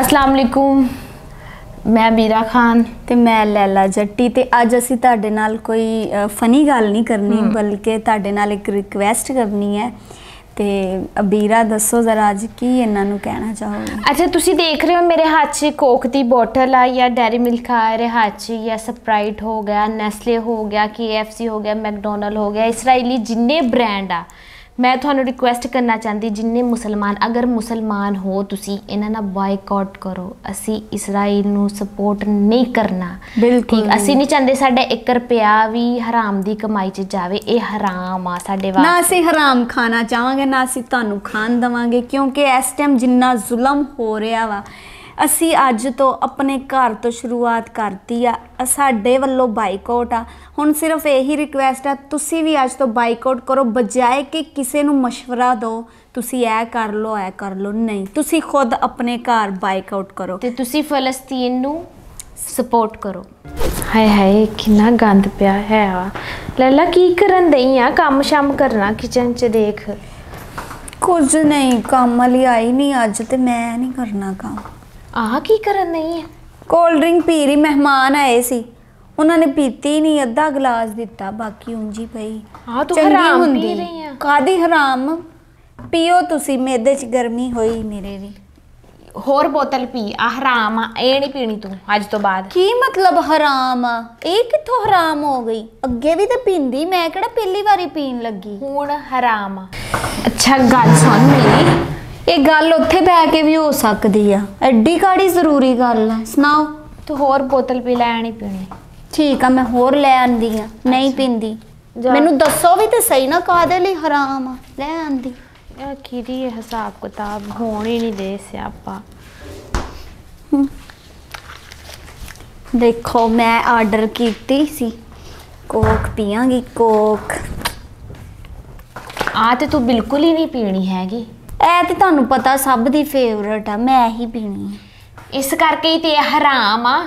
ਅਸਲਾਮ ਵਾਲੇਕੁਮ ਮੈਂ ਬੀਰਾ ਖਾਨ ਤੇ ਮੈਂ ਲੈਲਾ ਜੱਟੀ ਤੇ ਅੱਜ ਅਸੀਂ ਤੁਹਾਡੇ ਨਾਲ ਕੋਈ ਫਨੀ ਗੱਲ ਨਹੀਂ ਕਰਨੀ ਬਲਕਿ ਤੁਹਾਡੇ ਨਾਲ ਇੱਕ ਰਿਕਵੈਸਟ ਕਰਨੀ ਹੈ ਤੇ ਅਬੀਰਾ ਦੱਸੋ ਜ਼ਰਾ ਅੱਜ ਕੀ ਇਹਨਾਂ ਨੂੰ ਕਹਿਣਾ ਚਾਹੋਗੇ ਅੱਛਾ ਤੁਸੀਂ ਦੇਖ ਰਹੇ ਹੋ ਮੇਰੇ ਹੱਥ 'ਚ ਕੋਕ ਦੀ ਬੋਟਲ ਆ ਜਾਂ ਡੈਰੀ ਮਿਲਕ ਆ ਰਿਹਾ ਹੱਥ 'ਚ ਜਾਂ ਸਪਰਾਈਟ ਹੋ ਗਿਆ ਨੈਸਲੇ ਹੋ ਗਿਆ KFC ਹੋ ਗਿਆ ਮੈਕਡੋਨਲਡ ਹੋ ਗਿਆ ਇਸرائیਲੀ ਜਿੰਨੇ ਬ੍ਰਾਂਡ ਆ ਮੈਂ ਤੁਹਾਨੂੰ ਰਿਕੁਐਸਟ ਕਰਨਾ ਚਾਹੁੰਦੀ ਜਿੰਨੇ ਮੁਸਲਮਾਨ ਅਗਰ ਮੁਸਲਮਾਨ ਹੋ ਤੁਸੀਂ ਇਹਨਾਂ ਨਾਲ ਬਾਈਕਾਟ ਕਰੋ ਅਸੀਂ ਇਸਰਾਇਲ ਨੂੰ ਸਪੋਰਟ ਨਹੀਂ ਕਰਨਾ ਠੀਕ ਅਸੀਂ ਨਹੀਂ ਚਾਹੁੰਦੇ ਸਾਡਾ 1 ਰੁਪਿਆ ਵੀ ਹਰਾਮ ਦੀ ਕਮਾਈ 'ਚ ਜਾਵੇ ਇਹ ਹਰਾਮ ਆ ਸਾਡੇ ਵਾਸਤੇ ਨਾ ਅਸੀਂ ਹਰਾਮ ਖਾਣਾ ਚਾਹਾਂਗੇ ਨਾ ਅਸੀਂ ਤੁਹਾਨੂੰ ਖਾਣ ਦਵਾਂਗੇ ਕਿਉਂਕਿ ਇਸ ਟਾਈਮ ਜਿੰਨਾ ਜ਼ੁਲਮ ਹੋ ਰਿਹਾ ਵਾ ਅਸੀਂ ਅੱਜ ਤੋਂ ਆਪਣੇ ਘਰ ਤੋਂ ਸ਼ੁਰੂਆਤ ਕਰਤੀ ਆ ਸਾਡੇ ਵੱਲੋਂ ਬਾਈਕਾਟ ਆ ਹੁਣ ਸਿਰਫ ਇਹੀ ਰਿਕੁਐਸਟ ਆ ਤੁਸੀਂ ਵੀ ਅੱਜ ਤੋਂ ਬਾਈਕਾਟ ਕਰੋ ਬਜਾਏ ਕਿ ਕਿਸੇ ਨੂੰ مشਵਰਾ ਦਿਓ ਤੁਸੀਂ ਇਹ ਕਰ ਲਓ ਇਹ ਕਰ ਲਓ ਨਹੀਂ ਤੁਸੀਂ ਖੁਦ ਆਪਣੇ ਘਰ ਬਾਈਕਾਟ ਕਰੋ ਤੇ ਤੁਸੀਂ ਫਲਸਤੀਨ ਨੂੰ ਸਪੋਰਟ ਕਰੋ ਹਾਏ ਹਾਏ ਕਿੰਨਾ ਗੰਦ ਪਿਆ ਹੈ ਆ ਲੈਲਾ ਕੀ ਕਰਨ ਦਈ ਆ ਕੰਮ ਸ਼ਾਮ ਕਰਨਾ ਕਿਚਨ ਚ ਦੇਖ ਕੁਝ ਨਹੀਂ ਕੰਮ ਲਈ ਆਈ ਨਹੀਂ ਅੱਜ ਤੇ ਮੈਂ ਨਹੀਂ ਕਰਨਾ ਕੰਮ ਆਹ ਕੀ ਕਰਨ ਨਹੀਂ ਹੈ ਕੋਲਡ ਡਰਿੰਕ ਪੀ ਰਹੀ ਮਹਿਮਾਨ ਆਏ ਸੀ ਉਹਨਾਂ ਨੇ ਪੀਤੀ ਨਹੀਂ ਅੱਧਾ ਗਲਾਸ ਦਿੱਤਾ ਬਾਕੀ ਉਂਝੀ ਪਈ ਆ ਤੂੰ ਹਰਾਮ ਪੀ ਰਹੀ ਆ ਕਾਦੀ ਹਰਾਮ ਪੀਓ ਤੁਸੀਂ ਮੇਦੇ 'ਚ ਗਰਮੀ ਹੋਈ ਮੇਰੇ ਦੀ ਹੋਰ ਬੋਤਲ ਪੀ ਆ ਹਰਾਮ ਆ ਇਹ ਨਹੀਂ ਪੀਣੀ ਤੂੰ ਅੱਜ ਤੋਂ ਬਾਅਦ ਕੀ ਮਤਲਬ ਹਰਾਮ ਆ ਇਹ ਕਿੱਥੋਂ ਹਰਾਮ ਹੋ ਗਈ ਅੱਗੇ ਵੀ ਤਾਂ ਪੀਂਦੀ ਮੈਂ ਕਿਹੜਾ ਪਹਿਲੀ ਵਾਰੀ ਪੀਣ ਲੱਗੀ ਹੁਣ ਹਰਾਮ ਆ ਅੱਛਾ ਗੱਲ ਸੁਣ ਮੇਰੀ ਇਹ ਗੱਲ ਉੱਥੇ ਬੈ ਕੇ ਵੀ ਹੋ ਸਕਦੀ ਆ ਐਡੀ ਕਾੜੀ ਜ਼ਰੂਰੀ ਗੱਲ ਆ ਸੁਣਾਓ ਤੂੰ ਹੋਰ ਬੋਤਲ ਪੀ ਲੈ ਆਣੀ ਪੀਣੀ ਠੀਕ ਆ ਮੈਂ ਹੋਰ ਲੈ ਆਂਦੀ ਆ ਨਹੀਂ ਪੀਂਦੀ ਮੈਨੂੰ ਦੱਸੋ ਵੀ ਤੇ ਸਹੀ ਨਾ ਕਾਦੇ ਲਈ ਹਰਾਮ ਆ ਲੈ ਆਂਦੀ ਇਹ ਕਿਹਦੀ ਇਹ ਹਿਸਾਬ ਕਿਤਾਬ ਹੋਣ ਹੀ ਨਹੀਂ ਦੇ ਸਿਆਪਾ ਦੇਖੋ ਮੈਂ ਆਰਡਰ ਕੀਤੀ ਸੀ ਕੋਕ ਪੀਾਂਗੀ ਕੋਕ ਆ ਤੇ ਤੂੰ ਬਿਲਕੁਲ ਹੀ ਨਹੀਂ ਪੀਣੀ ਹੈਗੀ ਐ ਤੇ ਤੁਹਾਨੂੰ ਪਤਾ ਸਭ ਦੀ ਫੇਵਰਟ ਆ ਮੈਂ ਹੀ ਪੀਣੀ ਇਸ ਕਰਕੇ ਹੀ ਤੇ ਹਰਾਮ ਆ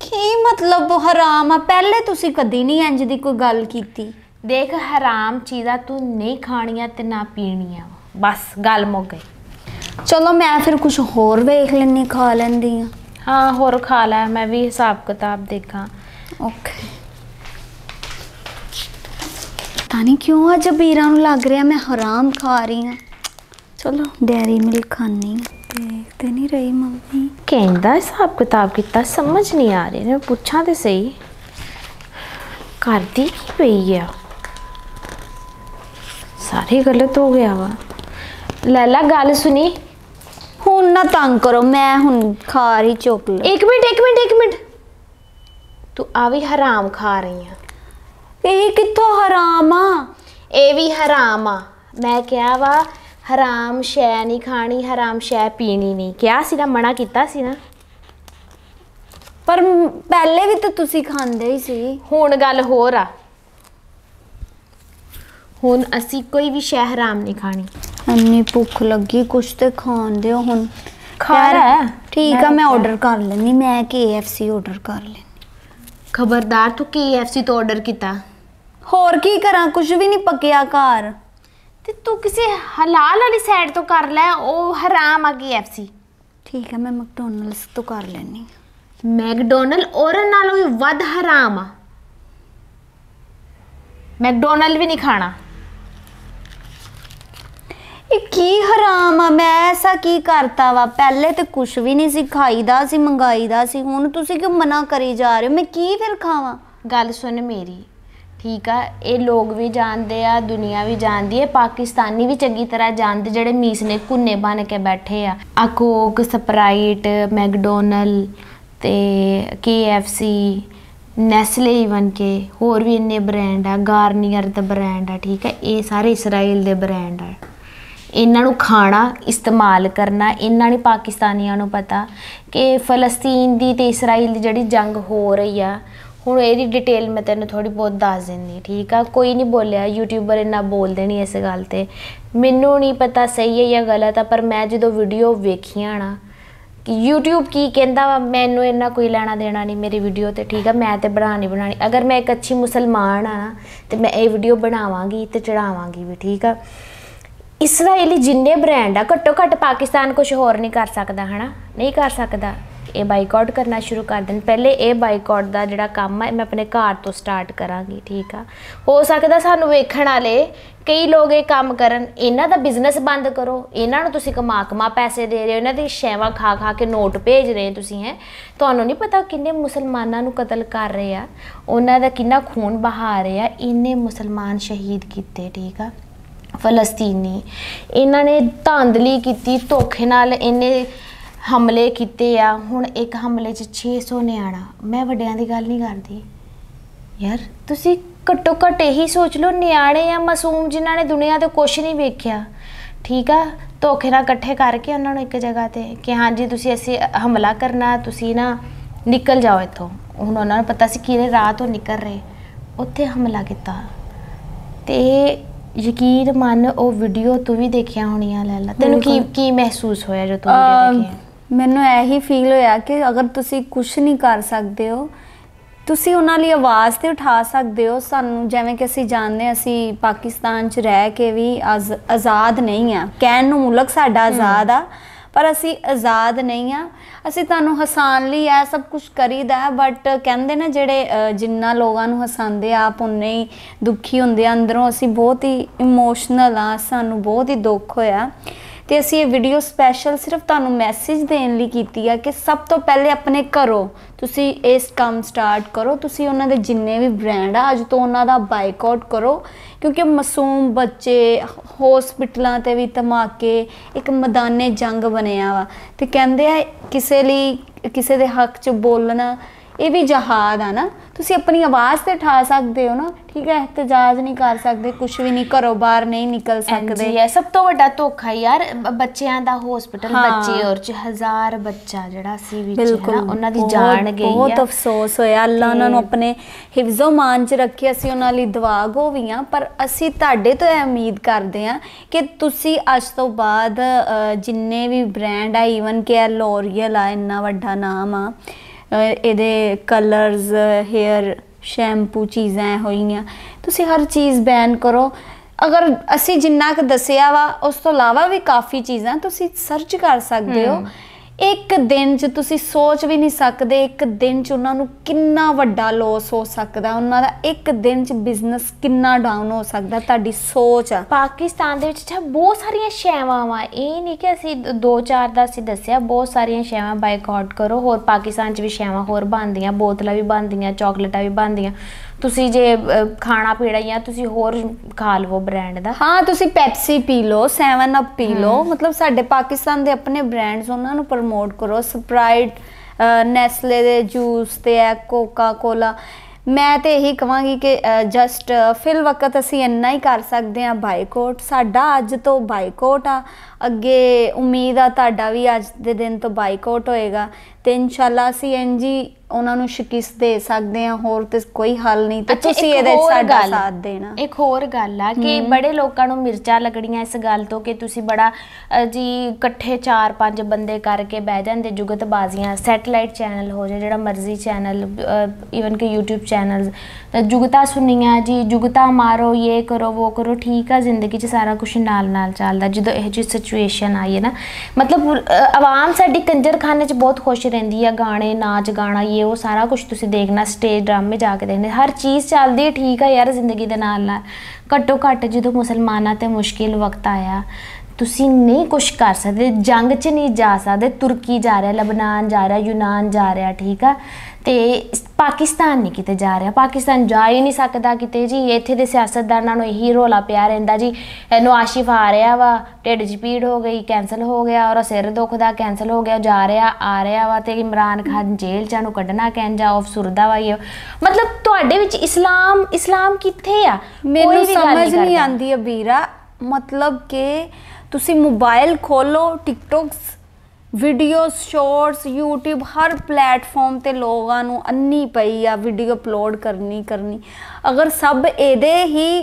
ਕੀ ਮਤਲਬ ਹਰਾਮ ਆ ਪਹਿਲੇ ਤੁਸੀਂ ਕਦੀ ਨਹੀਂ ਇੰਜ ਦੀ ਕੋਈ ਗੱਲ ਕੀਤੀ ਦੇਖ ਹਰਾਮ ਚੀਜ਼ਾਂ ਤੂੰ ਨਹੀਂ ਖਾਣੀਆਂ ਤੇ ਨਾ ਪੀਣੀਆਂ ਬਸ ਗੱਲ ਮੁੱਕ ਗਈ ਚਲੋ ਮੈਂ ਫਿਰ ਕੁਝ ਹੋਰ ਵੇਖ ਲੈਣੀ ਖਾ ਲੈਂਦੀ ਆ ਹਾਂ ਹੋਰ ਖਾ ਲੈ ਮੈਂ ਵੀ ਹਿਸਾਬ ਕਿਤਾਬ ਦੇਖਾਂ ਓਕੇ ਤਾਂ ਨਹੀਂ ਕਿਉਂ ਆ ਜਬੀਰਾਂ ਨੂੰ ਲੱਗ ਰਿਹਾ ਮੈਂ ਹਰਾਮ ਖਾ ਰਹੀ ਹਾਂ ਚਲੋ ਡੈਰੀ ਮਿਲਕ ਖਾਣੀ ਦੇਖਦੇ ਨਹੀਂ ਰਹੀ ਮੰਮੀ ਕਹਿੰਦਾ ਹਿਸਾਬ ਕਿਤਾਬ ਕੀਤਾ ਸਮਝ ਨਹੀਂ ਆ ਰਹੀ ਨੇ ਪੁੱਛਾਂ ਤੇ ਸਹੀ ਕਰਦੀ ਕੀ ਪਈ ਆ ਸਾਰੇ ਗਲਤ ਹੋ ਗਿਆ ਵਾ ਲੈਲਾ ਗੱਲ ਸੁਣੀ ਹੁਣ ਨਾ ਤੰਗ ਕਰੋ ਮੈਂ ਹੁਣ ਖਾ ਰਹੀ ਚੋਕਲੇਟ ਇੱਕ ਮਿੰਟ ਇੱਕ ਮਿੰਟ ਇੱਕ ਮਿੰਟ ਤੂੰ ਆ ਵੀ ਹਰਾਮ ਖਾ ਰਹੀ ਆ ਇਹ ਕਿੱਥੋਂ ਹਰਾਮ ਆ ਇਹ ਵੀ ਹਰਾਮ ਆ ਮੈਂ ਕਿਹਾ ਵਾ ਹਰਾਮ ਸ਼ੈ ਨਹੀਂ ਖਾਣੀ ਹਰਾਮ ਸ਼ੈ ਪੀਣੀ ਨਹੀਂ ਕਿਹਾ ਸੀ ਨਾ ਮਨਾ ਕੀਤਾ ਸੀ ਨਾ ਪਰ ਪਹਿਲੇ ਵੀ ਤਾਂ ਤੁਸੀਂ ਖਾਂਦੇ ਹੀ ਸੀ ਹੁਣ ਗੱਲ ਹੋਰ ਆ ਹੁਣ ਅਸੀਂ ਕੋਈ ਵੀ ਸ਼ੈ ਹਰਾਮ ਨਹੀਂ ਖਾਣੀ ਅੰਨੀ ਭੁੱਖ ਲੱਗੀ ਕੁਛ ਤੇ ਖਾਂਦੇ ਹੋ ਹੁਣ ਯਾਰ, ਹੈ ਠੀਕ ਆ ਮੈਂ ਆਰਡਰ ਕਰ ਲੈਂਦੀ ਮੈਂ KFC ਆਰਡਰ ਕਰ ਲੈਂਦੀ ਖਬਰਦਾਰ ਤੂੰ KFC ਤੋਂ ਆਰਡਰ ਕੀਤਾ ਹੋਰ ਕੀ ਕਰਾਂ ਕੁਝ ਵੀ ਨਹੀਂ ਪੱਕਿਆ ਘਰ ਤੇ ਤੂੰ ਕਿਸੇ ਹਲਾਲ ਵਾਲੀ ਸਾਈਡ ਤੋਂ ਕਰ ਲੈ ਉਹ ਹਰਾਮ ਆ ਗਈ ਐਫਸੀ ਠੀਕ ਹੈ ਮੈਂ ਮੈਕਡੋਨਲਡਸ ਤੋਂ ਕਰ ਲੈਣੀ ਮੈਕਡੋਨਲ ਔਰਨ ਨਾਲੋਂ ਵੀ ਵੱਧ ਹਰਾਮ ਆ ਮੈਕਡੋਨਲ ਵੀ ਨਹੀਂ ਖਾਣਾ ਇਹ ਕੀ ਹਰਾਮ ਆ ਮੈਂ ਐਸਾ ਕੀ ਕਰਤਾ ਵਾ ਪਹਿਲੇ ਤੇ ਕੁਝ ਵੀ ਨਹੀਂ ਸੀ ਖਾਈਦਾ ਸੀ ਮੰਗਾਈਦਾ ਸੀ ਹੁਣ ਤੁਸੀਂ ਕਿਉਂ ਮਨਾ ਕਰੀ ਜਾ ਰਹੇ ਹੋ ਮੈਂ ਕੀ ਫਿਰ ਖਾਵਾਂ ਗੱਲ ਸੁਣ ਮੇਰੀ ਠੀਕ ਆ ਇਹ ਲੋਕ ਵੀ ਜਾਣਦੇ ਆ ਦੁਨੀਆ ਵੀ ਜਾਣਦੀ ਹੈ ਪਾਕਿਸਤਾਨੀ ਵੀ ਚੰਗੀ ਤਰ੍ਹਾਂ ਜਾਣਦੇ ਜਿਹੜੇ ਮੀਸ ਨੇ ਕੁੰਨੇ ਬਣ ਕੇ ਬੈਠੇ ਆ ਆ ਕੋਕ ਸਪਰਾਈਟ ਮੈਕਡੋਨਲ ਤੇ KFC ਨੈਸਲੇ ਇਵਨ ਕੇ ਹੋਰ ਵੀ ਇੰਨੇ ਬ੍ਰਾਂਡ ਆ ਗਾਰਨੀਅਰ ਦਾ ਬ੍ਰਾਂਡ ਆ ਠੀਕ ਆ ਇਹ ਸਾਰੇ ਇਸਰਾਈਲ ਦੇ ਬ੍ਰਾਂਡ ਆ ਇਹਨਾਂ ਨੂੰ ਖਾਣਾ ਇਸਤੇਮਾਲ ਕਰਨਾ ਇਹਨਾਂ ਨੇ ਪਾਕਿਸਤਾਨੀਆਂ ਨੂੰ ਪਤਾ ਕਿ ਫਲਸਤੀਨ ਦੀ ਤੇ ਇਸਰਾਈਲ ਦੀ ਜਿਹੜੀ ਜੰਗ ਹੋ ਰਹੀ ਆ ਹੁਣ ਇਹਦੀ ਡਿਟੇਲ ਮੈਂ ਤੈਨੂੰ ਥੋੜੀ ਬਹੁਤ ਦੱਸ ਦਿੰਦੀ ਠੀਕ ਆ ਕੋਈ ਨਹੀਂ ਬੋਲਿਆ ਯੂਟਿਊਬਰ ਇੰਨਾ ਬੋਲਦੇ ਨਹੀਂ ਇਸ ਗੱਲ ਤੇ ਮੈਨੂੰ ਨਹੀਂ ਪਤਾ ਸਹੀ ਹੈ ਜਾਂ ਗਲਤ ਆ ਪਰ ਮੈਂ ਜਦੋਂ ਵੀਡੀਓ ਵੇਖੀਆਂ ਨਾ ਕਿ YouTube ਕੀ ਕਹਿੰਦਾ ਵਾ ਮੈਨੂੰ ਇੰਨਾ ਕੋਈ ਲੈਣਾ ਦੇਣਾ ਨਹੀਂ ਮੇਰੀ ਵੀਡੀਓ ਤੇ ਠੀਕ ਆ ਮੈਂ ਤੇ ਬਣਾਣੀ ਬਣਾਣੀ ਅਗਰ ਮੈਂ ਇੱਕ ਅੱਛੀ ਮੁਸਲਮਾਨ ਆ ਨਾ ਤੇ ਮੈਂ ਇਹ ਵੀਡੀਓ ਬਣਾਵਾਂਗੀ ਤੇ ਚੜਾਵਾਂਗੀ ਵੀ ਠੀਕ ਆ ਇਸਰਾਈਲੀ ਜਿੰਨੇ ਬ੍ਰਾਂਡ ਆ ਘੱਟੋ ਘੱਟ ਪਾਕਿਸਤਾਨ ਕੁਝ ਹੋਰ ਨਹੀਂ ਕਰ ਸਕਦਾ ਹਨਾ ਨਹੀਂ ਕਰ ਸਕਦਾ ਇਹ ਬਾਈਕਾਟ ਕਰਨਾ ਸ਼ੁਰੂ ਕਰ ਦੇਣ ਪਹਿਲੇ ਇਹ ਬਾਈਕਾਟ ਦਾ ਜਿਹੜਾ ਕੰਮ ਹੈ ਮੈਂ ਆਪਣੇ ਘਰ ਤੋਂ ਸਟਾਰਟ ਕਰਾਂਗੀ ਠੀਕ ਆ ਹੋ ਸਕਦਾ ਸਾਨੂੰ ਵੇਖਣ ਵਾਲੇ ਕਈ ਲੋਕ ਇਹ ਕੰਮ ਕਰਨ ਇਹਨਾਂ ਦਾ ਬਿਜ਼ਨਸ ਬੰਦ ਕਰੋ ਇਹਨਾਂ ਨੂੰ ਤੁਸੀਂ ਕਮਾ ਕਮਾ ਪੈਸੇ ਦੇ ਰਹੇ ਹੋ ਇਹਨਾਂ ਦੀ ਸ਼ੈਵਾ ਖਾ ਖਾ ਕੇ ਨੋਟ ਭੇਜ ਰਹੇ ਤੁਸੀਂ ਹੈ ਤੁਹਾਨੂੰ ਨਹੀਂ ਪਤਾ ਕਿੰਨੇ ਮੁਸਲਮਾਨਾਂ ਨੂੰ ਕਤਲ ਕਰ ਰਹੇ ਆ ਉਹਨਾਂ ਦਾ ਕਿੰਨਾ ਖੂਨ ਬਹਾ ਰਹੇ ਆ ਇੰਨੇ ਮੁਸਲਮਾਨ ਸ਼ਹੀਦ ਕੀਤੇ ਠੀਕ ਆ ਫਲਸਤੀਨੀ ਇਹਨਾਂ ਨੇ ਧਾਂਦਲੀ ਕੀਤੀ ਧੋਖੇ ਨਾਲ ਇਹਨੇ ਹਮਲੇ ਕੀਤੇ ਆ ਹੁਣ ਇੱਕ ਹਮਲੇ 'ਚ 600 ਨਿਆਣਾ ਮੈਂ ਵੱਡਿਆਂ ਦੀ ਗੱਲ ਨਹੀਂ ਕਰਦੀ ਯਾਰ ਤੁਸੀਂ ਘੱਟੋ ਘੱਟ ਇਹੀ ਸੋਚ ਲਓ ਨਿਆਣੇ ਆ ਮਾਸੂਮ ਜਿਨ੍ਹਾਂ ਨੇ ਦੁਨੀਆ ਤੇ ਕੁਝ ਨਹੀਂ ਵੇਖਿਆ ਠੀਕ ਆ ਧੋਖੇ ਨਾਲ ਇਕੱਠੇ ਕਰਕੇ ਉਹਨਾਂ ਨੂੰ ਇੱਕ ਜਗ੍ਹਾ ਤੇ ਕਿ ਹਾਂਜੀ ਤੁਸੀਂ ਅਸੀਂ ਹਮਲਾ ਕਰਨਾ ਤੁਸੀਂ ਨਾ ਨਿਕਲ ਜਾਓ ਇੱਥੋਂ ਹੁਣ ਉਹਨਾਂ ਨੂੰ ਪਤਾ ਸੀ ਕਿਹਨੇ ਰਾਤ ਉਹ ਨਿਕਲ ਰਹੇ ਉੱਥੇ ਹਮਲਾ ਕੀਤਾ ਤੇ ਯਕੀਨ ਮੰਨ ਉਹ ਵੀਡੀਓ ਤੂੰ ਵੀ ਦੇਖਿਆ ਹੋਣੀ ਆ ਲੈਲਾ ਤੈਨੂੰ ਕੀ ਕੀ ਮਹਿਸੂਸ ਹੋਇਆ ਜੋ ਤੂੰ ਵੀਡੀਓ ਦੇਖਿਆ ਮੈਨੂੰ ਇਹੀ ਫੀਲ ਹੋਇਆ ਕਿ ਅਗਰ ਤੁਸੀਂ ਕੁਝ ਨਹੀਂ ਕਰ ਸਕਦੇ ਹੋ ਤੁਸੀਂ ਉਹਨਾਂ ਲਈ ਆਵਾਜ਼ ਤੇ ਉਠਾ ਸਕਦੇ ਹੋ ਸਾਨੂੰ ਜਿਵੇਂ ਕਿ ਅਸੀਂ ਜਾਣਦੇ ਅਸੀਂ ਪਾਕਿਸਤਾਨ 'ਚ ਰਹਿ ਕੇ ਵੀ ਆਜ਼ਾਦ ਨਹੀਂ ਆ ਕਹਿਣ ਨੂੰ ਮੁਲਕ ਸਾਡਾ ਆਜ਼ਾਦ ਆ ਪਰ ਅਸੀਂ ਆਜ਼ਾਦ ਨਹੀਂ ਆ ਅਸੀਂ ਤੁਹਾਨੂੰ ਹਸਾਨ ਲਈ ਇਹ ਸਭ ਕੁਝ ਕਰੀਦਾ ਬਟ ਕਹਿੰਦੇ ਨੇ ਜਿਹੜੇ ਜਿੰਨਾ ਲੋਕਾਂ ਨੂੰ ਹਸਾਉਂਦੇ ਆ ਆਪ ਉਨੇ ਹੀ ਦੁਖੀ ਹੁੰਦੇ ਆ ਅੰਦਰੋਂ ਅਸੀਂ ਬਹੁਤ ਹੀ ਇਮੋਸ਼ਨਲ ਆ ਸਾਨੂੰ ਬਹੁਤ ਹੀ ਦੁੱਖ ਹੋਇਆ ਤੇ ਅਸੀਂ ਇਹ ਵੀਡੀਓ ਸਪੈਸ਼ਲ ਸਿਰਫ ਤੁਹਾਨੂੰ ਮੈਸੇਜ ਦੇਣ ਲਈ ਕੀਤੀ ਆ ਕਿ ਸਭ ਤੋਂ ਪਹਿਲੇ ਆਪਣੇ ਘਰੋਂ ਤੁਸੀਂ ਇਸ ਕੰਮ ਸਟਾਰਟ ਕਰੋ ਤੁਸੀਂ ਉਹਨਾਂ ਦੇ ਜਿੰਨੇ ਵੀ ਬ੍ਰਾਂਡ ਆ ਅੱਜ ਤੋਂ ਉਹਨਾਂ ਦਾ ਬਾਈਕਾਟ ਕਰੋ ਕਿਉਂਕਿ ਮਾਸੂਮ ਬੱਚੇ ਹਸਪੀਟਲਾਂ ਤੇ ਵੀ ਧਮਾਕੇ ਇੱਕ ਮੈਦਾਨੇ ਜੰਗ ਬਣਿਆ ਵਾ ਤੇ ਕਹਿੰਦੇ ਆ ਕਿਸੇ ਲਈ ਕਿਸੇ ਦੇ ਹੱਕ 'ਚ ਬੋਲਣਾ ਇਹ ਵੀ ਜਹਾਦ ਆ ਨਾ ਤੁਸੀਂ ਆਪਣੀ ਆਵਾਜ਼ ਤੇ ਠਾ ਸਕਦੇ ਹੋ ਨਾ ਠੀਕ ਹੈ ਇਤਜਾਜ ਨਹੀਂ ਕਰ ਸਕਦੇ ਕੁਝ ਵੀ ਨਹੀਂ ਘਰੋਂ ਬਾਹਰ ਨਹੀਂ ਨਿਕਲ ਸਕਦੇ ਜੀ ਇਹ ਸਭ ਤੋਂ ਵੱਡਾ ਧੋਖਾ ਯਾਰ ਬੱਚਿਆਂ ਦਾ ਹਸਪੀਟਲ ਬੱਚੇ ਔਰ ਚ ਹਜ਼ਾਰ ਬੱਚਾ ਜਿਹੜਾ ਸੀ ਵਿੱਚ ਹੈ ਉਹਨਾਂ ਦੀ ਜਾਨ ਗਈ ਹੈ ਬਹੁਤ ਅਫਸੋਸ ਹੋਇਆ ਅੱਲਾ ਉਹਨਾਂ ਨੂੰ ਆਪਣੇ ਹਿਫਜ਼ੋ ਮਾਨ ਚ ਰੱਖਿਆ ਸੀ ਉਹਨਾਂ ਲਈ ਦੁਆ ਗੋਵੀਆਂ ਪਰ ਅਸੀਂ ਤੁਹਾਡੇ ਤੋਂ ਇਹ ਉਮੀਦ ਕਰਦੇ ਹਾਂ ਕਿ ਤੁਸੀਂ ਅੱਜ ਤੋਂ ਬਾਅਦ ਜਿੰਨੇ ਵੀ ਬ੍ਰਾਂਡ ਆ ਈਵਨ ਕੇ ਲੋਰੀਅਲ ਆ ਇੰਨਾ ਵੱਡਾ ਨਾਮ ਆ ਇਹਦੇ ਕਲਰਸ ਹੇਅਰ ਸ਼ੈਂਪੂ ਚੀਜ਼ਾਂ ਹੋਈਆਂ ਤੁਸੀਂ ਹਰ ਚੀਜ਼ ਬੈਨ ਕਰੋ ਅਗਰ ਅਸੀਂ ਜਿੰਨਾ ਕੁ ਦੱਸਿਆ ਵਾ ਉਸ ਤੋਂ ਇਲਾਵਾ ਵੀ ਕਾਫੀ ਚੀਜ਼ਾਂ ਤੁਸੀਂ ਸਰਚ ਕਰ ਸਕਦੇ ਹੋ ਇੱਕ ਦਿਨ 'ਚ ਤੁਸੀਂ ਸੋਚ ਵੀ ਨਹੀਂ ਸਕਦੇ ਇੱਕ ਦਿਨ 'ਚ ਉਹਨਾਂ ਨੂੰ ਕਿੰਨਾ ਵੱਡਾ ਲਾਸ ਹੋ ਸਕਦਾ ਉਹਨਾਂ ਦਾ ਇੱਕ ਦਿਨ 'ਚ ਬਿਜ਼ਨਸ ਕਿੰਨਾ ਡਾਊਨ ਹੋ ਸਕਦਾ ਤੁਹਾਡੀ ਸੋਚ ਆ ਪਾਕਿਸਤਾਨ ਦੇ ਵਿੱਚ ਤਾਂ ਬਹੁਤ ਸਾਰੀਆਂ ਸ਼ੈਵਾਂ ਆ ਇਹ ਨਹੀਂ ਕਿ ਅਸੀਂ 2-4 ਦਾ ਅਸੀਂ ਦੱਸਿਆ ਬਹੁਤ ਸਾਰੀਆਂ ਸ਼ੈਵਾਂ ਬਾਈਕਾਟ ਕਰੋ ਹੋਰ ਪਾਕਿਸਤਾਨ 'ਚ ਵੀ ਸ਼ੈਵਾਂ ਹੋਰ ਬਣਦੀਆਂ ਬੋਤਲਾਂ ਵੀ ਬਣਦੀਆਂ ਚਾਕਲੇਟਾਂ ਵੀ ਬਣਦੀਆਂ ਤੁਸੀਂ ਜੇ ਖਾਣਾ ਪੀਣਾ ਜਾਂ ਤੁਸੀਂ ਹੋਰ ਖਾ ਲਵੋ ਬ੍ਰਾਂਡ ਦਾ ਹਾਂ ਤੁਸੀਂ ਪੈਪਸੀ ਪੀ ਲਓ 7 ਅਪ ਪੀ ਲਓ ਮਤਲਬ ਸਾਡੇ ਪਾਕਿਸਤਾਨ ਦੇ ਆਪਣੇ ਬ੍ਰਾਂਡਸ ਉਹਨਾਂ ਨੂੰ ਪ੍ਰਮੋਟ ਕਰੋ ਸਪਰਾਈਟ ਨੈਸਲੇ ਦੇ ਜੂਸ ਤੇ ਐ ਕੋਕਾ ਕੋਲਾ ਮੈਂ ਤੇ ਇਹੀ ਕਹਾਂਗੀ ਕਿ ਜਸਟ ਫਿਲ ਵਕਤ ਅਸੀਂ ਇੰਨਾ ਹੀ ਕਰ ਸਕਦੇ ਆ ਬਾਈਕਾਟ ਸਾਡਾ ਅੱਜ ਤੋਂ ਬਾਈਕਾਟ ਆ ਅੱਗੇ ਉਮੀਦ ਆ ਤੁਹਾਡਾ ਵੀ ਅੱਜ ਦੇ ਦਿਨ ਤੋਂ ਬਾਈਕਾਟ ਹੋਏਗਾ ਤੇ ਇਨਸ਼ਾਅੱਲਾ ਅਸੀਂ ਉਹਨਾਂ ਨੂੰ ਸ਼ਿਕਸ਼ ਦੇ ਸਕਦੇ ਆ ਹੋਰ ਤੇ ਕੋਈ ਹੱਲ ਨਹੀਂ ਤੇ ਤੁਸੀਂ ਇਹਦੇ ਸਾਡਾ ਸਾਥ ਦੇਣਾ ਇੱਕ ਹੋਰ ਗੱਲ ਆ ਕਿ ਬੜੇ ਲੋਕਾਂ ਨੂੰ ਮਿਰਚਾ ਲੱਗੜੀਆਂ ਇਸ ਗੱਲ ਤੋਂ ਕਿ ਤੁਸੀਂ ਬੜਾ ਜੀ ਇਕੱਠੇ 4-5 ਬੰਦੇ ਕਰਕੇ ਬਹਿ ਜਾਂਦੇ ਜੁਗਤਬਾਜ਼ੀਆਂ ਸੈਟਲਾਈਟ ਚੈਨਲ ਹੋ ਜਾ ਜਿਹੜਾ ਮਰਜ਼ੀ ਚੈਨਲ ਇਵਨ ਕਿ YouTube ਚੈਨਲਸ ਜੁਗਤਾ ਸੁਣੀਆਂ ਜੀ ਜੁਗਤਾ ਮਾਰੋ ਇਹ ਕਰੋ ਉਹ ਕਰੋ ਠੀਕ ਆ ਜ਼ਿੰਦਗੀ 'ਚ ਸਾਰਾ ਕੁਝ ਨਾਲ ਨਾਲ ਚੱਲਦਾ ਜਦੋਂ ਇਹ ਜੀ ਸਿਚੁਏਸ਼ਨ ਆਈ ਹੈ ਨਾ ਮਤਲਬ ਆਵਾਮ ਸਾਡੀ ਕੰਜਰਖਾਨੇ 'ਚ ਬਹੁਤ ਖੁਸ਼ ਰਹਿੰਦੀ ਆ ਗਾਣੇ ਨਾਚ ਗਾਣਾ ਇਹ ਉਹ ਸਾਰਾ ਕੁਝ ਤੁਸੀਂ ਦੇਖਣਾ ਸਟੇਜ ਡਰਾਮੇ ਜਾ ਕੇ ਦੇਖਣੇ ਹਰ ਚੀਜ਼ ਚੱਲਦੀ ਠੀਕ ਆ ਯਾਰ ਜ਼ਿੰਦਗੀ ਦੇ ਨਾਲ ਨਾਲ ਘੱਟੋ ਘੱਟ ਜਦੋਂ ਮੁਸਲਮਾਨਾਂ ਤੇ ਮੁਸ਼ਕਿਲ ਵਕਤ ਆਇਆ ਤੁਸੀਂ ਨਹੀਂ ਕੁਝ ਕਰ ਸਕਦੇ ਜੰਗ 'ਚ ਨਹੀਂ ਜਾ ਸਕਦੇ ਤੁਰਕੀ ਜਾ ਰਿਹਾ ਲਬਨਾਨ ਜਾ ਰਿਹਾ ਯੂਨਾਨ ਜਾ ਰਿਹਾ ਠੀਕ ਆ ਤੇ ਪਾਕਿਸਤਾਨ ਨਹੀਂ ਕਿਤੇ ਜਾ ਰਿਹਾ ਪਾਕਿਸਤਾਨ ਜਾ ਹੀ ਨਹੀਂ ਸਕਦਾ ਕਿਤੇ ਜੀ ਇੱਥੇ ਦੇ ਸਿਆਸਤਦਾਨਾਂ ਨੂੰ ਇਹੀ ਰੋਲਾ ਪਿਆ ਰਹਿੰਦਾ ਜੀ ਇਹਨੂੰ ਆਸ਼ਿਫ ਆ ਰਿਹਾ ਵਾ ਢਿੱਡ 'ਚ ਪੀੜ ਹੋ ਗਈ ਕੈਨਸਲ ਹੋ ਗਿਆ ਔਰ ਸਿਰ ਦੁਖਦਾ ਕੈਨਸਲ ਹੋ ਗਿਆ ਜਾ ਰਿਹਾ ਆ ਰਿਹਾ ਵਾ ਤੇ ਇਮਰਾਨ ਖਾਨ ਜੇਲ੍ਹ 'ਚ ਨੂੰ ਕੱਢਣਾ ਕਹਿੰਦਾ ਆਫ ਸੁਰਦਾ ਵਾ ਇਹ ਮਤਲਬ ਤੁਹਾਡੇ ਵਿੱਚ ਇਸਲਾਮ ਇਸਲਾਮ ਕਿੱਥੇ ਆ ਮੈਨੂੰ ਸਮਝ ਨਹੀਂ ਆਂਦੀ ਅਬੀਰਾ ਮਤਲਬ ਕਿ ਤੁਸੀਂ ਮੋਬਾਈਲ ਖੋਲੋ ਟਿਕਟੌਕਸ ਵੀਡੀਓਸ ਸ਼ਾਰਟਸ YouTube ਹਰ ਪਲੇਟਫਾਰਮ ਤੇ ਲੋਕਾਂ ਨੂੰ ਅੰਨੀ ਪਈ ਆ ਵੀਡੀਓ ਅਪਲੋਡ ਕਰਨੀ ਕਰਨੀ ਅਗਰ ਸਭ ਇਹਦੇ ਹੀ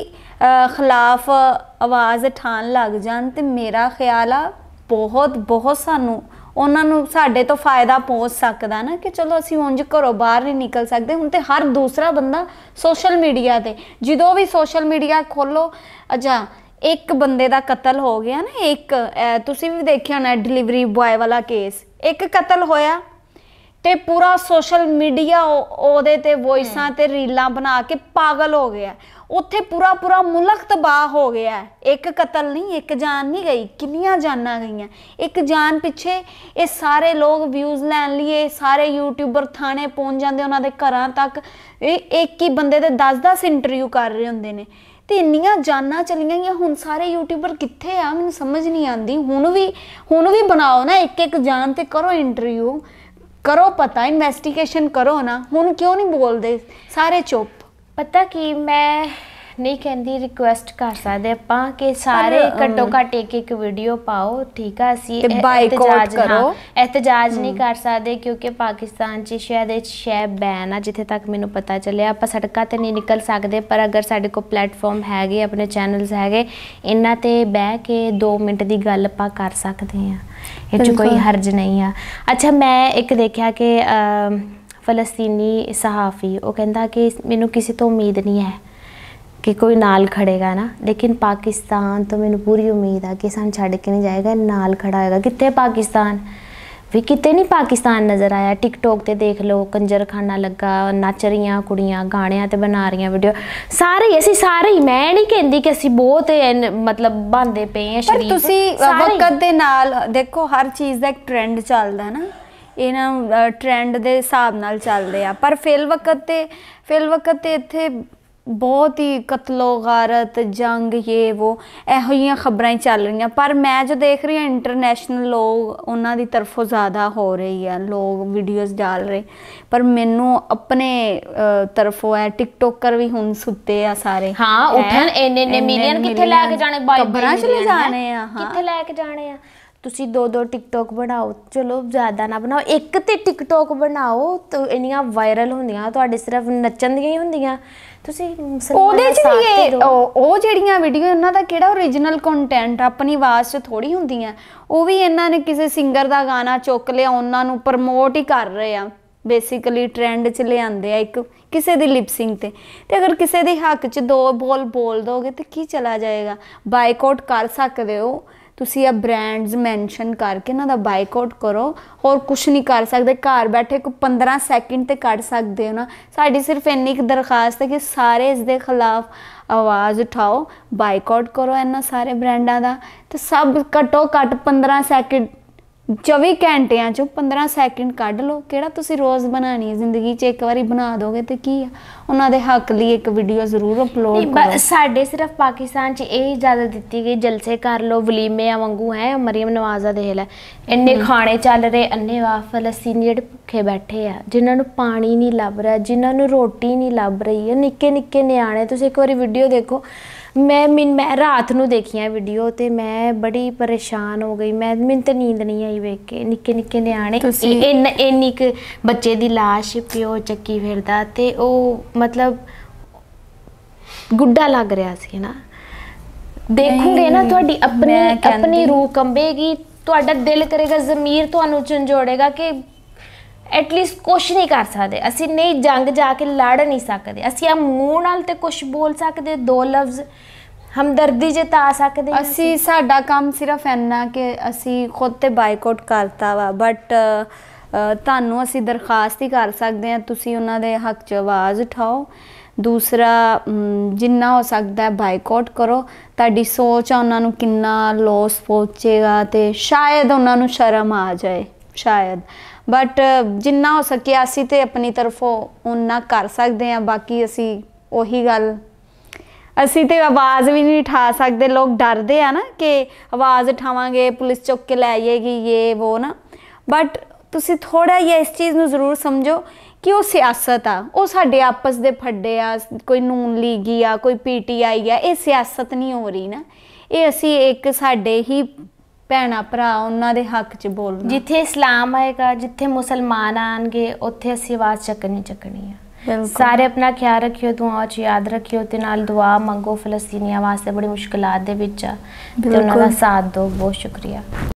ਖਿਲਾਫ ਆਵਾਜ਼ ਠਾਨ ਲੱਗ ਜਾਣ ਤੇ ਮੇਰਾ ਖਿਆਲ ਆ ਬਹੁਤ ਬਹੁਤ ਸਾਨੂੰ ਉਹਨਾਂ ਨੂੰ ਸਾਡੇ ਤੋਂ ਫਾਇਦਾ ਪਹੁੰਚ ਸਕਦਾ ਨਾ ਕਿ ਚਲੋ ਅਸੀਂ ਉਂਝ ਘਰੋਂ ਬਾਹਰ ਨਹੀਂ ਨਿਕਲ ਸਕਦੇ ਹੁਣ ਤੇ ਹਰ ਦੂਸਰਾ ਬੰਦਾ ਸੋਸ਼ਲ ਮੀਡੀਆ ਤੇ ਜਦੋਂ ਵੀ ਸੋਸ਼ਲ ਮੀਡੀਆ ਖੋਲੋ ਅਜਾ ਇੱਕ ਬੰਦੇ ਦਾ ਕਤਲ ਹੋ ਗਿਆ ਨਾ ਇੱਕ ਤੁਸੀਂ ਵੀ ਦੇਖਿਆ ਹੋਣਾ ਡਿਲੀਵਰੀ ਬੁਆਏ ਵਾਲਾ ਕੇਸ ਇੱਕ ਕਤਲ ਹੋਇਆ ਤੇ ਪੂਰਾ ਸੋਸ਼ਲ ਮੀਡੀਆ ਉਹਦੇ ਤੇ ਵੌਇਸਾਂ ਤੇ ਰੀਲਾਂ ਬਣਾ ਕੇ ਪਾਗਲ ਹੋ ਗਿਆ ਉੱਥੇ ਪੂਰਾ ਪੂਰਾ ਮੁਲਕ ਤਬਾਹ ਹੋ ਗਿਆ ਇੱਕ ਕਤਲ ਨਹੀਂ ਇੱਕ ਜਾਨ ਨਹੀਂ ਗਈ ਕਿੰਨੀਆਂ ਜਾਨਾਂ ਗਈਆਂ ਇੱਕ ਜਾਨ ਪਿੱਛੇ ਇਹ ਸਾਰੇ ਲੋਕ ਵਿਊਜ਼ ਲੈਣ ਲਈ ਸਾਰੇ ਯੂਟਿਊਬਰ ਥਾਣੇ ਪਹੁੰਚ ਜਾਂਦੇ ਉਹਨਾਂ ਦੇ ਘਰਾਂ ਤੱਕ ਇਹ ਇੱਕ ਹੀ ਬੰਦੇ ਦੇ 10-10 ਇੰਟਰਵਿਊ ਕਰ ਰਹੇ ਹੁੰਦੇ ਨੇ ਤੇ ਇੰਨੀਆਂ ਜਾਨਾਂ ਚਲੀਆਂ ਗਈਆਂ ਹੁਣ ਸਾਰੇ ਯੂਟਿਊਬਰ ਕਿੱਥੇ ਆ ਮੈਨੂੰ ਸਮਝ ਨਹੀਂ ਆਂਦੀ ਹੁਣ ਵੀ ਹੁਣ ਵੀ ਬਣਾਓ ਨਾ ਇੱਕ ਇੱਕ ਜਾਨ ਤੇ ਕਰੋ ਇੰਟਰਵਿਊ ਕਰੋ ਪਤਾ ਇਨਵੈਸਟੀਗੇਸ਼ਨ ਕਰੋ ਨਾ ਹੁਣ ਕਿਉਂ ਨਹੀਂ ਬੋਲਦੇ ਸਾਰੇ ਚੁੱਪ ਪਤਾ ਕੀ ਮੈਂ ਨਹੀਂ ਕਹਿੰਦੀ ਰਿਕੁਐਸਟ ਕਰ ਸਕਦੇ ਆਪਾਂ ਕਿ ਸਾਰੇ ਘੱਟੋ ਘੱਟ ਇੱਕ ਇੱਕ ਵੀਡੀਓ ਪਾਓ ਠੀਕ ਆ ਅਸੀਂ ਇਤਜਾਜ ਕਰੋ ਇਤਜਾਜ ਨਹੀਂ ਕਰ ਸਕਦੇ ਕਿਉਂਕਿ ਪਾਕਿਸਤਾਨ 'ਚ ਸ਼ਾਇਦ ਇਹ ਸ਼ੈ ਬੈਨ ਆ ਜਿੱਥੇ ਤੱਕ ਮੈਨੂੰ ਪਤਾ ਚੱਲਿਆ ਆਪਾਂ ਸੜਕਾਂ ਤੇ ਨਹੀਂ ਨਿਕਲ ਸਕਦੇ ਪਰ ਅਗਰ ਸਾਡੇ ਕੋਲ ਪਲੇਟਫਾਰਮ ਹੈਗੇ ਆਪਣੇ ਚੈਨਲਸ ਹੈਗੇ ਇਹਨਾਂ ਤੇ ਬਹਿ ਕੇ 2 ਮਿੰਟ ਦੀ ਗੱਲ ਆਪਾਂ ਕਰ ਸਕਦੇ ਆ ਇਹ 'ਚ ਕੋਈ ਹਰਜ ਨਹੀਂ ਆ ਅੱਛਾ ਮੈਂ ਇੱਕ ਦੇਖਿਆ ਕਿ ਫਲਸਤੀਨੀ ਸਹਾਫੀ ਉਹ ਕਹਿੰਦਾ ਕਿ ਮੈਨੂੰ ਕਿਸੇ ਤੋਂ ਉਮੀਦ ਨਹੀਂ ਹੈ ਕਿ ਕੋਈ ਨਾਲ ਖੜੇਗਾ ਨਾ ਲੇਕਿਨ ਪਾਕਿਸਤਾਨ ਤੋਂ ਮੈਨੂੰ ਪੂਰੀ ਉਮੀਦ ਆ ਕਿ ਸਾਨੂੰ ਛੱਡ ਕੇ ਨਹੀਂ ਜਾਏਗਾ ਨਾਲ ਖੜਾ ਹੋਏਗਾ ਕਿੱਥੇ ਪਾਕਿਸਤਾਨ ਵੀ ਕਿਤੇ ਨਹੀਂ ਪਾਕਿਸਤਾਨ ਨਜ਼ਰ ਆਇਆ ਟਿਕਟੋਕ ਤੇ ਦੇਖ ਲਓ ਕੰਜਰ ਖਾਣਾ ਲੱਗਾ ਨੱਚ ਰੀਆਂ ਕੁੜੀਆਂ ਗਾਣਿਆਂ ਤੇ ਬਣਾ ਰੀਆਂ ਵੀਡੀਓ ਸਾਰੇ ਅਸੀਂ ਸਾਰੇ ਹੀ ਮੈਂ ਨਹੀਂ ਕਹਿੰਦੀ ਕਿ ਅਸੀਂ ਬਹੁਤ ਮਤਲਬ ਬੰਦੇ ਪਏ ਆ ਸ਼ਰੀਫ ਪਰ ਤੁਸੀਂ ਵਕਤ ਦੇ ਨਾਲ ਦੇਖੋ ਹਰ ਚੀਜ਼ ਦਾ ਇੱਕ ਟ੍ਰੈਂਡ ਚੱਲਦਾ ਨਾ ਇਹਨਾਂ ਟ੍ਰੈਂਡ ਦੇ ਹਿਸਾਬ ਨਾਲ ਚੱਲਦੇ ਆ ਪਰ ਫਿਲ ਵਕਤ ਤੇ ਫਿਲ ਵਕਤ ਤੇ ਇੱਥੇ ਬਹੁਤ ਹੀ ਕਤਲੋ ਗਾਰਤ ਜੰਗ ਇਹ ਉਹ ਇਹੋ ਜੀਆਂ ਖਬਰਾਂ ਹੀ ਚੱਲ ਰਹੀਆਂ ਪਰ ਮੈਂ ਜੋ ਦੇਖ ਰਹੀ ਹਾਂ ਇੰਟਰਨੈਸ਼ਨਲ ਲੋਕ ਉਹਨਾਂ ਦੀ ਤਰਫੋਂ ਜ਼ਿਆਦਾ ਹੋ ਰਹੀ ਹੈ ਲੋਕ ਵੀਡੀਓਜ਼ ਡਾਲ ਰਹੇ ਪਰ ਮੈਨੂੰ ਆਪਣੇ ਤਰਫੋਂ ਹੈ ਟਿਕਟੋਕਰ ਵੀ ਹੁਣ ਸੁੱਤੇ ਆ ਸਾਰੇ ਹਾਂ ਉੱਠਣ ਇੰਨੇ ਇੰਨੇ ਮਿਲੀਅਨ ਕਿੱਥੇ ਲੈ ਕੇ ਜਾਣੇ ਬਾਈ ਖਬਰਾਂ ਚ ਲੈ ਜਾਣੇ ਆ ਹਾਂ ਕਿੱਥੇ ਲੈ ਕੇ ਜਾਣੇ ਆ ਤੁਸੀਂ ਦੋ ਦੋ ਟਿਕਟੋਕ ਬਣਾਓ ਚਲੋ ਜ਼ਿਆਦਾ ਨਾ ਬਣਾਓ ਇੱਕ ਤੇ ਟਿਕਟੋਕ ਬਣਾਓ ਤਾਂ ਇੰਨੀਆਂ ਵਾਇਰਲ ਹੁੰਦੀਆਂ ਤੁਹਾਡੇ ਸਿਰਫ ਨੱਚਣ ਦੀਆਂ ਹੀ ਹੁੰਦੀਆਂ ਤੁਸੀਂ ਉਹਦੇ ਚ ਇਹ ਉਹ ਜਿਹੜੀਆਂ ਵੀਡੀਓ ਉਹਨਾਂ ਦਾ ਕਿਹੜਾ origignal ਕੰਟੈਂਟ ਆਪਣੀ ਆਵਾਜ਼ 'ਚ ਥੋੜੀ ਹੁੰਦੀਆਂ ਉਹ ਵੀ ਇਹਨਾਂ ਨੇ ਕਿਸੇ ਸਿੰਗਰ ਦਾ ਗਾਣਾ ਚੁੱਕ ਲਿਆ ਉਹਨਾਂ ਨੂੰ ਪ੍ਰਮੋਟ ਹੀ ਕਰ ਰਹੇ ਆ ਬੇਸਿਕਲੀ ਟ੍ਰੈਂਡ 'ਚ ਲਿਆਂਦੇ ਆ ਇੱਕ ਕਿਸੇ ਦੀ ਲਿਪਸਿੰਗ ਤੇ ਤੇ ਅਗਰ ਕਿਸੇ ਦੇ ਹੱਕ 'ਚ ਦੋ ਬੋਲ ਬੋਲ ਦੋਗੇ ਤੇ ਕੀ ਚਲਾ ਜਾਏਗਾ ਬਾਈਕਾਟ ਕਰ ਸਕਦੇ ਹੋ ਤੁਸੀਂ ਇਹ ਬ੍ਰਾਂਡਸ ਮੈਂਸ਼ਨ ਕਰਕੇ ਇਹਨਾਂ ਦਾ ਬਾਈਕਾਟ ਕਰੋ ਹੋਰ ਕੁਝ ਨਹੀਂ ਕਰ ਸਕਦੇ ਘਰ ਬੈਠੇ ਕੋ 15 ਸੈਕਿੰਡ ਤੇ ਕੱਢ ਸਕਦੇ ਹੋ ਨਾ ਸਾਡੀ ਸਿਰਫ ਇੰਨੀ ਇੱਕ ਦਰਖਾਸਤ ਹੈ ਕਿ ਸਾਰੇ ਇਸ ਦੇ ਖਿਲਾਫ ਆਵਾਜ਼ ਉਠਾਓ ਬਾਈਕਾਟ ਕਰੋ ਇਹਨਾਂ ਸਾਰੇ ਬ੍ਰਾਂਡਾਂ ਦਾ ਤੇ ਸਭ ਘਟੋ ਘਟ 15 ਸੈਕਿੰਡ 24 ਘੰਟਿਆਂ ਚੋਂ 15 ਸੈਕਿੰਡ ਕੱਢ ਲਓ ਕਿਹੜਾ ਤੁਸੀਂ ਰੋਜ਼ ਬਣਾਣੀ ਹੈ ਜ਼ਿੰਦਗੀ 'ਚ ਇੱਕ ਵਾਰੀ ਬਣਾ ਦੋਗੇ ਤੇ ਕੀ ਆ ਉਹਨਾਂ ਦੇ ਹੱਕ ਲਈ ਇੱਕ ਵੀਡੀਓ ਜ਼ਰੂਰ ਅਪਲੋਡ ਕਰੋ ਸਾਡੇ ਸਿਰਫ ਪਾਕਿਸਤਾਨ 'ਚ ਇਹ ਇਜਾਜ਼ਤ ਦਿੱਤੀ ਗਈ ਜਲਸੇ ਕਰ ਲਓ ਵਲੀਮੇ ਵਾਂਗੂ ਹੈ ਮਰੀਮ ਨਵਾਜ਼ਾ ਦੇ ਲੈ ਇੰਨੇ ਖਾਣੇ ਚੱਲ ਰਹੇ ਅੰਨੇ ਵਾਫਲ ਅਸੀਂ ਜਿਹੜੇ ਭੁੱਖੇ ਬੈਠੇ ਆ ਜਿਨ੍ਹਾਂ ਨੂੰ ਪਾਣੀ ਨਹੀਂ ਲੱਭ ਰਿਹਾ ਜਿਨ੍ਹਾਂ ਨੂੰ ਰੋਟੀ ਨਹੀਂ ਲੱਭ ਰਹੀ ਹੈ ਨਿੱਕੇ ਨਿੱਕੇ ਨਿਆਣੇ ਤੁਸੀਂ ਇੱਕ ਵਾਰੀ ਵੀਡੀਓ ਦੇਖੋ ਮੈਂ ਮਿੰ ਮੈਂ ਰਾਤ ਨੂੰ ਦੇਖੀਆਂ ਵੀਡੀਓ ਤੇ ਮੈਂ ਬੜੀ ਪਰੇਸ਼ਾਨ ਹੋ ਗਈ ਮੈਂ ਮੈਨੂੰ ਤੇ ਨੀਂਦ ਨਹੀਂ ਆਈ ਵੇਖ ਕੇ ਨਿੱਕੇ ਨਿੱਕੇ ਨਿਆਣੇ ਇੰਨ ਇੰਨੀ ਕ ਬੱਚੇ ਦੀ লাশ ਪਿਓ ਚੱਕੀ ਫਿਰਦਾ ਤੇ ਉਹ ਮਤਲਬ ਗੁੱਡਾ ਲੱਗ ਰਿਹਾ ਸੀ ਨਾ ਦੇਖੋਗੇ ਨਾ ਤੁਹਾਡੀ ਆਪਣੀ ਆਪਣੀ ਰੂਹ ਕੰਬੇਗੀ ਤੁਹਾਡਾ ਦਿਲ ਕਰੇਗਾ ਜ਼ਮੀਰ ਤੁਹਾਨੂੰ ਝੰਜੋੜੇਗਾ ਕਿ ਐਟਲੀਸਟ ਕੁਝ ਨਹੀਂ ਕਰ ਸਕਦੇ ਅਸੀਂ ਨਹੀਂ ਜੰਗ ਜਾ ਕੇ ਲੜ ਨਹੀਂ ਸਕਦੇ ਅਸੀਂ ਆ ਮੂੰਹ ਨਾਲ ਤੇ ਕੁਝ ਬੋਲ ਸਕਦੇ ਦੋ ਲਫ਼ਜ਼ ਹਮਦਰਦੀ ਜਤਾ ਸਕਦੇ ਅਸੀਂ ਸਾਡਾ ਕੰਮ ਸਿਰਫ ਇੰਨਾ ਕਿ ਅਸੀਂ ਖੁਦ ਤੇ ਬਾਈਕਾਟ ਕਰਤਾ ਵਾ ਬਟ ਤੁਹਾਨੂੰ ਅਸੀਂ ਦਰਖਾਸਤ ਹੀ ਕਰ ਸਕਦੇ ਹਾਂ ਤੁਸੀਂ ਉਹਨਾਂ ਦੇ ਹੱਕ 'ਚ ਆਵਾਜ਼ ਉਠਾਓ ਦੂਸਰਾ ਜਿੰਨਾ ਹੋ ਸਕਦਾ ਹੈ ਬਾਈਕਾਟ ਕਰੋ ਤੁਹਾਡੀ ਸੋਚ ਆ ਉਹਨਾਂ ਨੂੰ ਕਿੰਨਾ ਲੋਸ ਪਹੁੰਚੇਗਾ ਤੇ ਸ਼ਾਇਦ ਉਹਨਾਂ ਨੂੰ ਸ਼ਰਮ ਆ ਜਾਏ ਸ਼ਾਇਦ ਬਟ ਜਿੰਨਾ ਹੋ ਸਕਿਆ ਅਸੀਂ ਤੇ ਆਪਣੀ ਤਰਫੋਂ ਉਹਨਾਂ ਕਰ ਸਕਦੇ ਆ ਬਾਕੀ ਅਸੀਂ ਉਹੀ ਗੱਲ ਅਸੀਂ ਤੇ ਆਵਾਜ਼ ਵੀ ਨਹੀਂ ਠਾ ਸਕਦੇ ਲੋਕ ਡਰਦੇ ਆ ਨਾ ਕਿ ਆਵਾਜ਼ ਠਾਵਾਂਗੇ ਪੁਲਿਸ ਚੁੱਕ ਕੇ ਲੈ ਜਾਏਗੀ ਇਹ ਉਹ ਨਾ ਬਟ ਤੁਸੀਂ ਥੋੜਾ ਜਿਹਾ ਇਸ ਚੀਜ਼ ਨੂੰ ਜ਼ਰੂਰ ਸਮਝੋ ਕਿ ਉਹ ਸਿਆਸਤ ਆ ਉਹ ਸਾਡੇ ਆਪਸ ਦੇ ਫੱਡੇ ਆ ਕੋਈ ਨੂਨ ਲੀਗੀ ਆ ਕੋਈ ਪੀਟੀਆਈ ਆ ਇਹ ਸਿਆਸਤ ਨਹੀਂ ਹੋ ਰਹੀ ਨਾ ਇਹ ਅਸੀਂ ਇੱਕ ਸਾਡੇ ਹੀ ਭੈਣਾ ਭਰਾ ਉਹਨਾਂ ਦੇ ਹੱਕ 'ਚ ਬੋਲਣਾ ਜਿੱਥੇ ਇਸਲਾਮ ਆਏਗਾ ਜਿੱਥੇ ਮੁਸਲਮਾਨ ਆਣਗੇ ਉੱਥੇ ਅਸੀਂ ਆਵਾਜ਼ ਚੱਕਣੀ ਚੱਕਣੀ ਆ ਸਾਰੇ ਆਪਣਾ ਖਿਆਲ ਰੱਖਿਓ ਦੁਆਵਾਂ 'ਚ ਯਾਦ ਰੱਖਿਓ ਤੇ ਨਾਲ ਦੁਆ ਮੰਗੋ ਫਲਸਤੀਨੀਆਂ ਵਾਸਤੇ ਬੜੀ ਮੁਸ਼ਕਲਾਂ ਦੇ ਵਿੱਚ ਆ ਤੇ ਉਹਨਾਂ ਦਾ ਸਾਥ ਦਿਓ ਬਹੁਤ ਸ਼ੁਕਰੀਆ